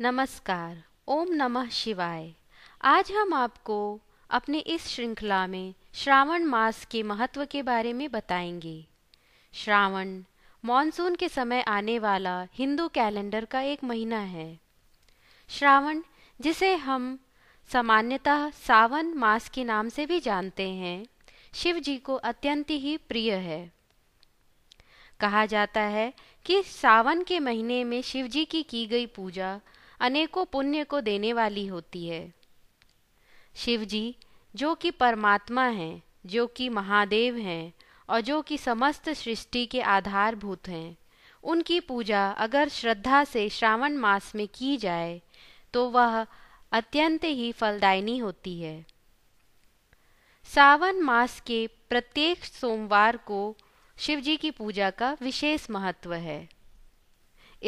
नमस्कार ओम नमः शिवाय आज हम आपको अपने इस श्रृंखला में श्रावण मास के महत्व के बारे में बताएंगे श्रावण मानसून के समय आने वाला हिंदू कैलेंडर का एक महीना है श्रावण जिसे हम सामान्यतः सावन मास के नाम से भी जानते हैं शिव जी को अत्यंत ही प्रिय है कहा जाता है कि सावन के महीने में शिव जी की की गई पूजा अनेकों पुण्य को देने वाली होती है शिव जी जो कि परमात्मा हैं जो कि महादेव हैं और जो कि समस्त सृष्टि के आधारभूत हैं उनकी पूजा अगर श्रद्धा से श्रावण मास में की जाए तो वह अत्यंत ही फलदायिनी होती है सावन मास के प्रत्येक सोमवार को शिवजी की पूजा का विशेष महत्व है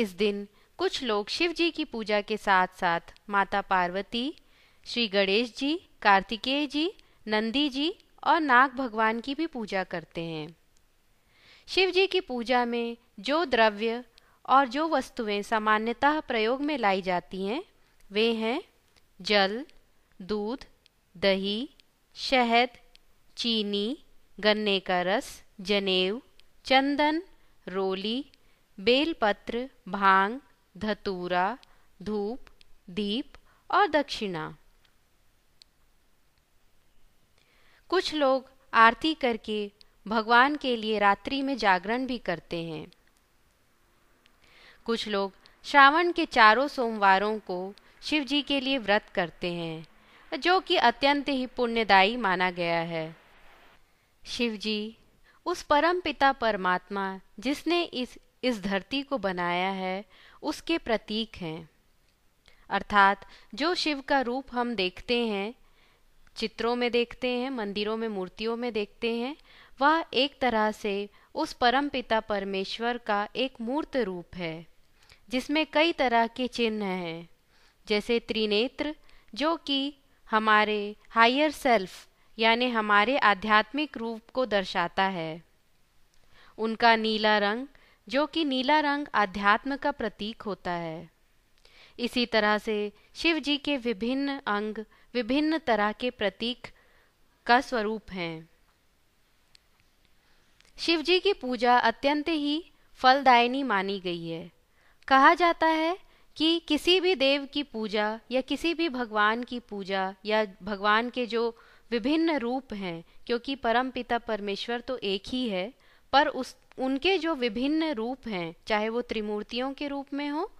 इस दिन कुछ लोग शिव जी की पूजा के साथ साथ माता पार्वती श्री गणेश जी कार्तिकेय जी नंदी जी और नाग भगवान की भी पूजा करते हैं शिव जी की पूजा में जो द्रव्य और जो वस्तुएं सामान्यतः प्रयोग में लाई जाती हैं वे हैं जल दूध दही शहद चीनी गन्ने का रस जनेऊ चंदन रोली बेलपत्र भांग धतूरा धूप दीप और दक्षिणा कुछ लोग आरती करके भगवान के लिए रात्रि में जागरण भी करते हैं कुछ लोग श्रावण के चारों सोमवारों को शिव जी के लिए व्रत करते हैं जो कि अत्यंत ही पुण्यदायी माना गया है शिव जी उस परम पिता परमात्मा जिसने इस इस धरती को बनाया है उसके प्रतीक हैं अर्थात जो शिव का रूप हम देखते हैं चित्रों में देखते हैं मंदिरों में मूर्तियों में देखते हैं वह एक तरह से उस परम पिता परमेश्वर का एक मूर्त रूप है जिसमें कई तरह के चिन्ह हैं जैसे त्रिनेत्र जो कि हमारे हायर सेल्फ यानी हमारे आध्यात्मिक रूप को दर्शाता है उनका नीला रंग जो कि नीला रंग आध्यात्म का प्रतीक होता है इसी तरह से शिव जी के विभिन्न अंग विभिन्न तरह के प्रतीक का स्वरूप हैं शिव जी की पूजा अत्यंत ही फलदायिनी मानी गई है कहा जाता है कि किसी भी देव की पूजा या किसी भी भगवान की पूजा या भगवान के जो विभिन्न रूप हैं क्योंकि परम पिता परमेश्वर तो एक ही है पर उस उनके जो विभिन्न रूप हैं चाहे वो त्रिमूर्तियों के रूप में हो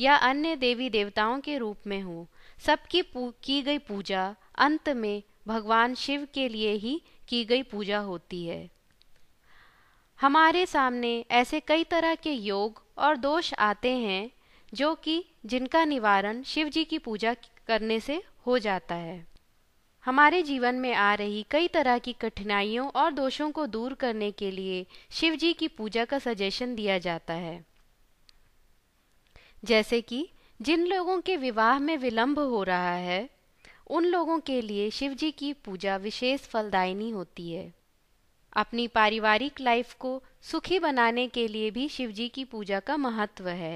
या अन्य देवी देवताओं के रूप में हो सबकी की गई पूजा अंत में भगवान शिव के लिए ही की गई पूजा होती है हमारे सामने ऐसे कई तरह के योग और दोष आते हैं जो कि जिनका निवारण शिव जी की पूजा करने से हो जाता है हमारे जीवन में आ रही कई तरह की कठिनाइयों और दोषों को दूर करने के लिए शिव जी की पूजा का सजेशन दिया जाता है जैसे कि जिन लोगों के विवाह में विलंब हो रहा है उन लोगों के लिए शिव जी की पूजा विशेष फलदायिनी होती है अपनी पारिवारिक लाइफ को सुखी बनाने के लिए भी शिव जी की पूजा का महत्व है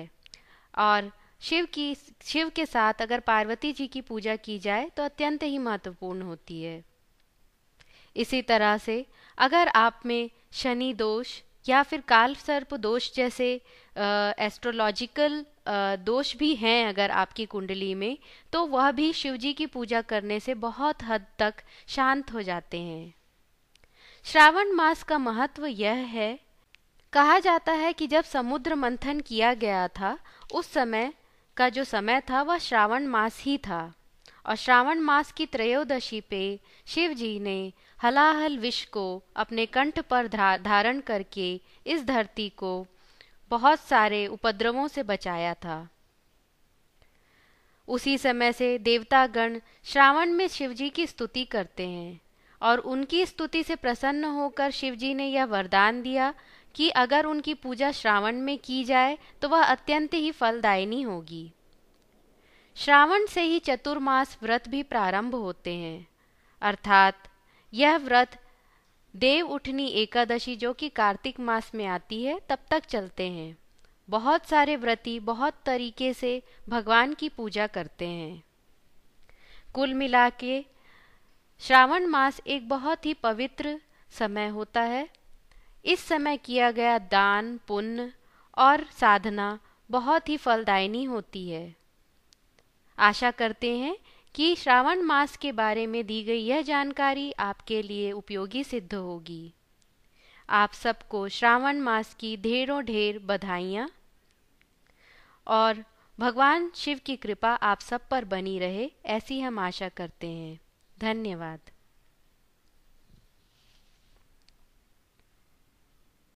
और शिव की शिव के साथ अगर पार्वती जी की पूजा की जाए तो अत्यंत ही महत्वपूर्ण होती है इसी तरह से अगर आप में शनि दोष या फिर काल सर्प दोष जैसे एस्ट्रोलॉजिकल दोष भी हैं अगर आपकी कुंडली में तो वह भी शिव जी की पूजा करने से बहुत हद तक शांत हो जाते हैं श्रावण मास का महत्व यह है कहा जाता है कि जब समुद्र मंथन किया गया था उस समय का जो समय था वह श्रावण मास ही था और श्रावण मास की त्रयोदशी पे शिव जी ने हलाहल विष को अपने कंठ पर धारण करके इस धरती को बहुत सारे उपद्रवों से बचाया था उसी समय से देवतागण श्रावण में शिव जी की स्तुति करते हैं और उनकी स्तुति से प्रसन्न होकर शिव जी ने यह वरदान दिया कि अगर उनकी पूजा श्रावण में की जाए तो वह अत्यंत ही फलदायिनी होगी श्रावण से ही चतुर्मास व्रत भी प्रारंभ होते हैं अर्थात यह व्रत देव उठनी एकादशी जो कि कार्तिक मास में आती है तब तक चलते हैं बहुत सारे व्रती बहुत तरीके से भगवान की पूजा करते हैं कुल मिला के श्रावण मास एक बहुत ही पवित्र समय होता है इस समय किया गया दान पुण्य और साधना बहुत ही फलदायिनी होती है आशा करते हैं कि श्रावण मास के बारे में दी गई यह जानकारी आपके लिए उपयोगी सिद्ध होगी आप सबको श्रावण मास की ढेरों ढेर बधाइयाँ और भगवान शिव की कृपा आप सब पर बनी रहे ऐसी हम आशा करते हैं धन्यवाद